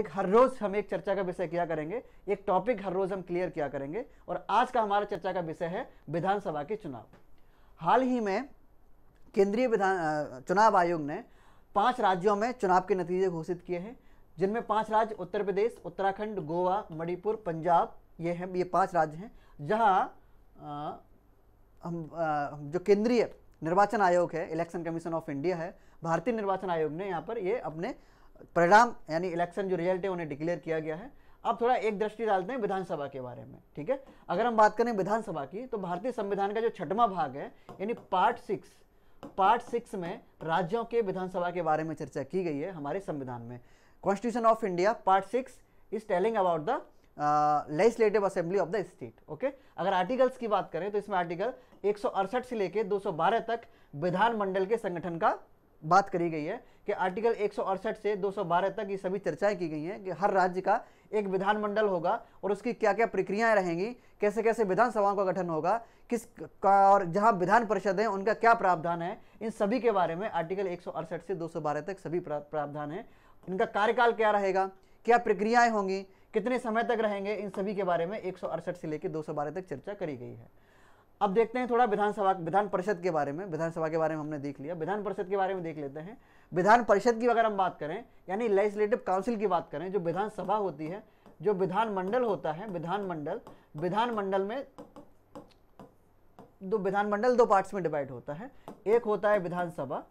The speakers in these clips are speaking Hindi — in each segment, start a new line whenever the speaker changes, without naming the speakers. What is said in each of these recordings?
एक हर रोज हम एक चर्चा का विषय किया करेंगे एक टॉपिक हर रोज हम क्लियर किया करेंगे और आज का हमारा चर्चा का विषय है विधानसभा के चुनाव हाल ही में केंद्रीय विधान चुनाव आयोग ने पांच राज्यों में चुनाव के नतीजे घोषित किए हैं जिनमें पांच राज्य उत्तर प्रदेश उत्तराखंड गोवा मणिपुर पंजाब ये हैं ये पांच राज्य हैं जहां हम जो केंद्रीय निर्वाचन आयोग है इलेक्शन कमीशन ऑफ इंडिया है भारतीय निर्वाचन आयोग ने यहाँ पर ये अपने परिणाम यानी इलेक्शन जो रिजल्ट है उन्हें डिक्लेयर किया गया है अब थोड़ा एक दृष्टि डालते हैं विधानसभा के बारे में ठीक है अगर हम बात करें विधानसभा की तो भारतीय संविधान का जो छठवां भाग है यानी पार्ट सिक्स पार्ट सिक्स में राज्यों के विधानसभा के बारे में चर्चा की गई है हमारे संविधान में constitution of India part six is telling about the legislative assembly of the state okay अगर आर्टिकल्स की बात करें तो इसमें आर्टिकल एक से लेकर 212 तक विधानमंडल के संगठन का बात करी गई है कि आर्टिकल एक से 212 तक ये सभी चर्चाएं की गई हैं कि हर राज्य का एक विधानमंडल होगा और उसकी क्या क्या प्रक्रियाएं रहेंगी कैसे कैसे विधानसभाओं का गठन होगा किस का और जहां विधान परिषद है उनका क्या प्रावधान है इन सभी के बारे में आर्टिकल एक से 212 तक सभी प्रावधान है इनका कार्यकाल क्या रहेगा क्या प्रक्रियाएँ होंगी कितने समय तक रहेंगे इन सभी के बारे में एक से लेकर दो तक चर्चा करी गई है अब देखते हैं थोड़ा विधानसभा विधान परिषद के बारे में विधानसभा के बारे में हमने देख लिया विधान परिषद के बारे में देख लेते हैं विधान परिषद की अगर हम बात करें यानी लेजिस्लेटिव काउंसिल की बात करें जो विधानसभा होती है जो विधानमंडल होता है विधानमंडल विधानमंडल में दो विधानमंडल दो पार्ट्स में डिवाइड होता है एक होता है विधानसभा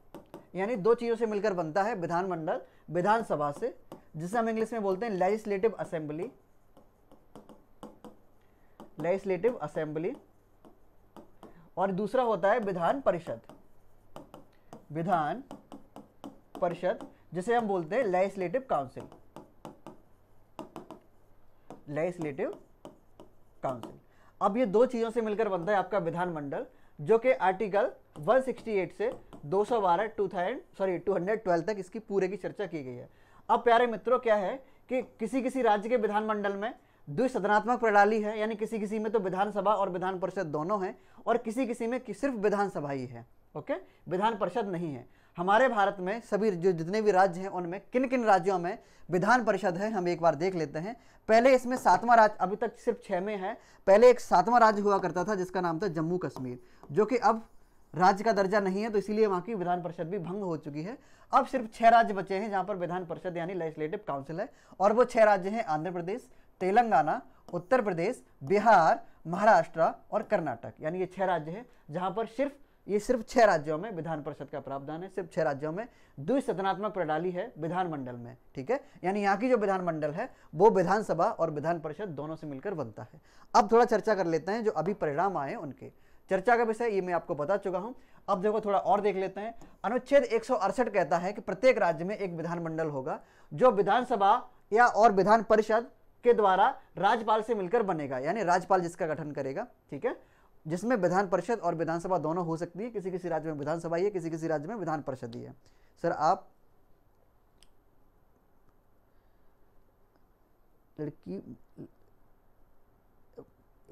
यानी दो चीज़ों से मिलकर बनता है विधानमंडल विधानसभा से जिसे हम इंग्लिश में बोलते हैं लेजिस्लेटिव असेंबली लेजिस्लेटिव असेंबली और दूसरा होता है विधान परिषद विधान परिषद जिसे हम बोलते हैं लेजिस्लेटिव काउंसिल लेजिस्लेटिव काउंसिल अब ये दो चीजों से मिलकर बनता है आपका विधानमंडल जो कि आर्टिकल 168 से 212 2000 सॉरी 212 तक इसकी पूरे की चर्चा की गई है अब प्यारे मित्रों क्या है कि किसी किसी राज्य के विधानमंडल में द्विसदनात्मक प्रणाली है यानी किसी किसी में तो विधानसभा और विधान परिषद दोनों हैं और किसी किसी में कि सिर्फ विधानसभा ही है ओके विधान परिषद नहीं है हमारे भारत में सभी जो जितने भी राज्य हैं उनमें किन किन राज्यों में विधान परिषद है हम एक बार देख लेते हैं पहले इसमें सातवां राज्य अभी तक सिर्फ छः में है पहले एक सातवां राज्य हुआ करता था जिसका नाम था जम्मू कश्मीर जो कि अब राज्य का दर्जा नहीं है तो इसीलिए वहाँ की विधान परिषद भी भंग हो चुकी है अब सिर्फ छः राज्य बचे हैं जहाँ पर विधान परिषद यानी लेजिस्लेटिव काउंसिल है और वो छः राज्य हैं आंध्र प्रदेश तेलंगाना उत्तर प्रदेश बिहार महाराष्ट्र और कर्नाटक यानी ये छह राज्य है जहां पर सिर्फ ये सिर्फ छह राज्यों में विधान परिषद का प्रावधान है सिर्फ छह राज्यों में द्विसदनात्मक प्रणाली है विधानमंडल में ठीक है यानी यहाँ की जो विधानमंडल है वो विधानसभा और विधान परिषद दोनों से मिलकर बनता है अब थोड़ा चर्चा कर लेते हैं जो अभी परिणाम आए उनके चर्चा का विषय ये मैं आपको बता चुका हूं अब देखो थोड़ा और देख लेते हैं अनुच्छेद एक कहता है कि प्रत्येक राज्य में एक विधानमंडल होगा जो विधानसभा या और विधान परिषद के द्वारा राज्यपाल से मिलकर बनेगा यानी राज्यपाल जिसका गठन करेगा ठीक है जिसमें विधान परिषद और विधानसभा दोनों हो सकती है किसी किसी राज्य में विधानसभा ही है किसी किसी राज्य में विधान परिषद ही है सर आप लड़की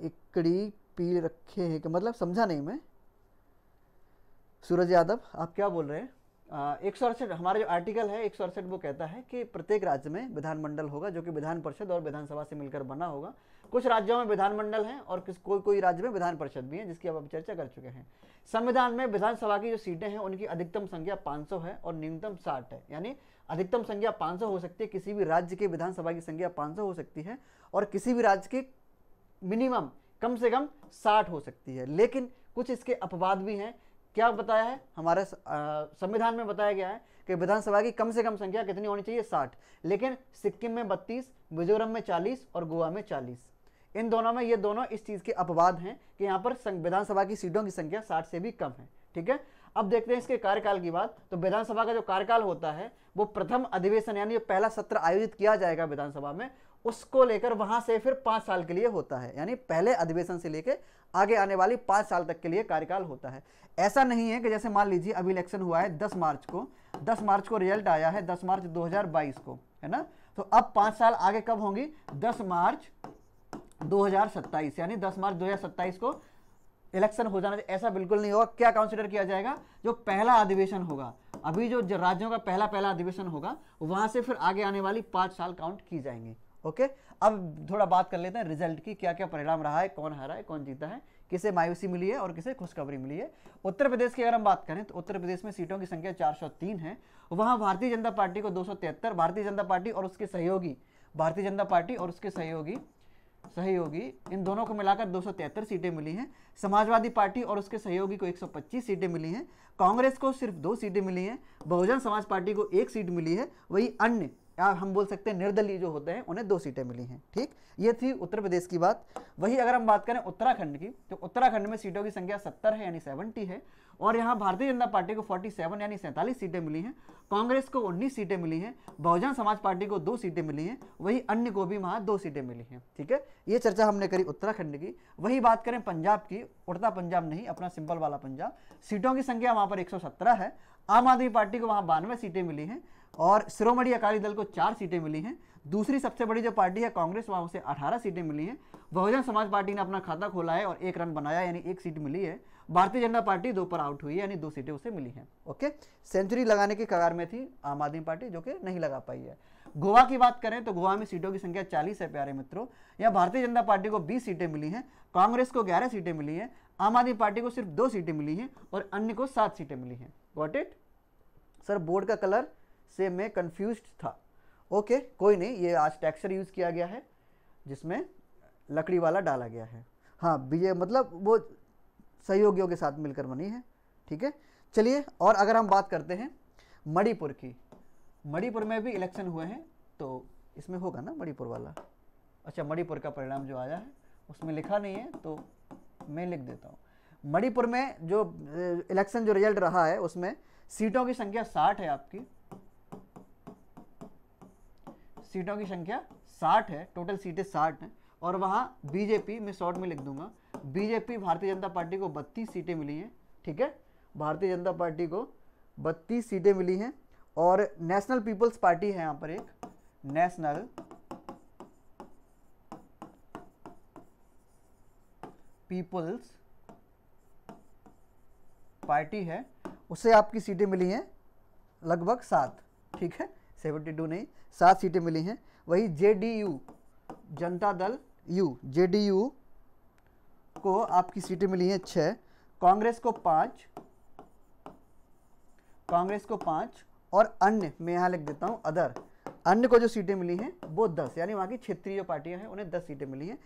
एकड़ी पी रखे हैं कि मतलब समझा नहीं मैं सूरज यादव आप क्या बोल रहे हैं एक सौ अड़सठ हमारा जो आर्टिकल है एक सौ अड़सठ वो कहता है कि प्रत्येक राज्य में विधानमंडल होगा जो कि विधान परिषद और विधानसभा से मिलकर बना होगा कुछ राज्यों में विधानमंडल है और किस कोई कोई राज्य में विधान परिषद भी है जिसकी अब हम चर्चा कर चुके हैं संविधान में विधानसभा की जो सीटें हैं उनकी अधिकतम संख्या पाँच है और न्यूनतम साठ है यानी अधिकतम संख्या पाँच हो सकती है किसी भी राज्य की विधानसभा की संख्या पाँच हो सकती है और किसी भी राज्य की मिनिमम कम से कम साठ हो सकती है लेकिन कुछ इसके अपवाद भी हैं क्या बताया है हमारे संविधान में बताया गया है कि विधानसभा की कम से कम संख्या कितनी होनी चाहिए साठ लेकिन सिक्किम में बत्तीस मिजोरम में चालीस और गोवा में चालीस इन दोनों में ये दोनों इस चीज़ के अपवाद हैं कि यहाँ पर विधानसभा की सीटों की संख्या साठ से भी कम है ठीक है अब देखते हैं इसके कार्यकाल की बात तो विधानसभा का जो कार्यकाल होता है वो प्रथम अधिवेशन यानी जो पहला सत्र आयोजित किया जाएगा विधानसभा में उसको लेकर वहां से फिर पांच साल के लिए होता है यानी पहले अधिवेशन से लेकर आगे आने वाली पांच साल तक के लिए कार्यकाल होता है ऐसा नहीं है कि जैसे मान लीजिए अभी इलेक्शन हुआ है दस मार्च को दस मार्च को रिजल्ट आया है दस मार्च 2022 को है ना तो अब पांच साल आगे कब होंगी दस मार्च 2027 यानी 10 मार्च 2027 को इलेक्शन हो जाना ऐसा बिल्कुल नहीं होगा क्या कंसिडर किया जाएगा जो पहला अधिवेशन होगा अभी जो राज्यों का पहला पहला अधिवेशन होगा वहां से फिर आगे आने वाली पांच साल काउंट की जाएंगी ओके अब थोड़ा बात कर लेते हैं रिजल्ट की क्या क्या परिणाम रहा है कौन हारा है कौन जीता है किसे मायूसी मिली है और किसे खुशखबरी मिली है उत्तर प्रदेश की अगर हम बात करें तो उत्तर प्रदेश में सीटों की संख्या 403 है वहां भारतीय जनता पार्टी को 273 भारतीय जनता पार्टी और उसके सहयोगी भारतीय जनता पार्टी और उसके सहयोगी सहयोगी इन दोनों को मिलाकर दो सीटें मिली हैं समाजवादी पार्टी और उसके सहयोगी को 125 सीटें मिली हैं कांग्रेस को सिर्फ दो सीटें मिली हैं बहुजन समाज पार्टी को एक सीट मिली है वही अन्य या हम बोल सकते हैं निर्दलीय जो होते हैं उन्हें दो सीटें मिली हैं ठीक ये थी उत्तर प्रदेश की बात वही अगर हम बात करें उत्तराखंड की तो उत्तराखंड में सीटों की संख्या सत्तर है यानी सेवेंटी है और यहाँ भारतीय जनता पार्टी को फोर्टी सेवन यानी सैंतालीस सीटें मिली हैं कांग्रेस को उन्नीस सीटें मिली हैं बहुजन समाज पार्टी को दो सीटें मिली हैं वही अन्य को भी वहाँ दो सीटें मिली हैं ठीक है ये चर्चा हमने करी उत्तराखंड की वही बात करें पंजाब की उड़ता पंजाब नहीं अपना सिंपल वाला पंजाब सीटों की संख्या वहाँ पर एक है आम आदमी पार्टी को वहाँ बानवे सीटें मिली हैं और श्रोमणी अकाली दल को चार सीटें मिली हैं दूसरी सबसे बड़ी जो पार्टी है कांग्रेस वहाँ उसे 18 सीटें मिली हैं बहुजन समाज पार्टी ने अपना खाता खोला है और एक रन बनाया यानी एक सीट मिली है भारतीय जनता पार्टी दो पर आउट हुई है यानी दो सीटें उसे मिली हैं ओके सेंचुरी लगाने की कगार में थी आम आदमी पार्टी जो कि नहीं लगा पाई है गोवा की बात करें तो गोवा में सीटों की संख्या चालीस है प्यारे मित्रों यहाँ भारतीय जनता पार्टी को बीस सीटें मिली हैं कांग्रेस को ग्यारह सीटें मिली हैं आम आदमी पार्टी को सिर्फ दो सीटें मिली हैं और अन्य को सात सीटें मिली हैं वॉट इट सर बोर्ड का कलर से मैं कन्फ्यूज था ओके okay, कोई नहीं ये आज टेक्सचर यूज़ किया गया है जिसमें लकड़ी वाला डाला गया है हाँ ये मतलब वो सहयोगियों के साथ मिलकर बनी है ठीक है चलिए और अगर हम बात करते हैं मणिपुर की मणिपुर में भी इलेक्शन हुए हैं तो इसमें होगा ना मणिपुर वाला अच्छा मणिपुर का परिणाम जो आया है उसमें लिखा नहीं है तो मैं लिख देता हूँ मणिपुर में जो इलेक्शन जो रिजल्ट रहा है उसमें सीटों की संख्या साठ है आपकी सीटों की संख्या साठ है टोटल सीटें साठ हैं और वहाँ बीजेपी मैं शॉर्ट में लिख दूंगा बीजेपी भारतीय जनता पार्टी को बत्तीस सीटें मिली हैं ठीक है भारतीय जनता पार्टी को बत्तीस सीटें मिली हैं और नेशनल पीपल्स पार्टी है यहाँ पर एक नेशनल पीपल्स पार्टी है उसे आपकी सीटें मिली हैं लगभग सात ठीक है सेवेंटी टू नहीं सात सीटें मिली हैं वही जेडीयू जनता दल यू जेडीयू को आपकी सीटें मिली हैं छः कांग्रेस को पाँच कांग्रेस को पाँच और अन्य मैं यहाँ लिख देता हूँ अदर अन्य को जो सीटें मिली हैं वो दस यानी वहाँ की क्षेत्रीय पार्टियां हैं उन्हें दस सीटें मिली हैं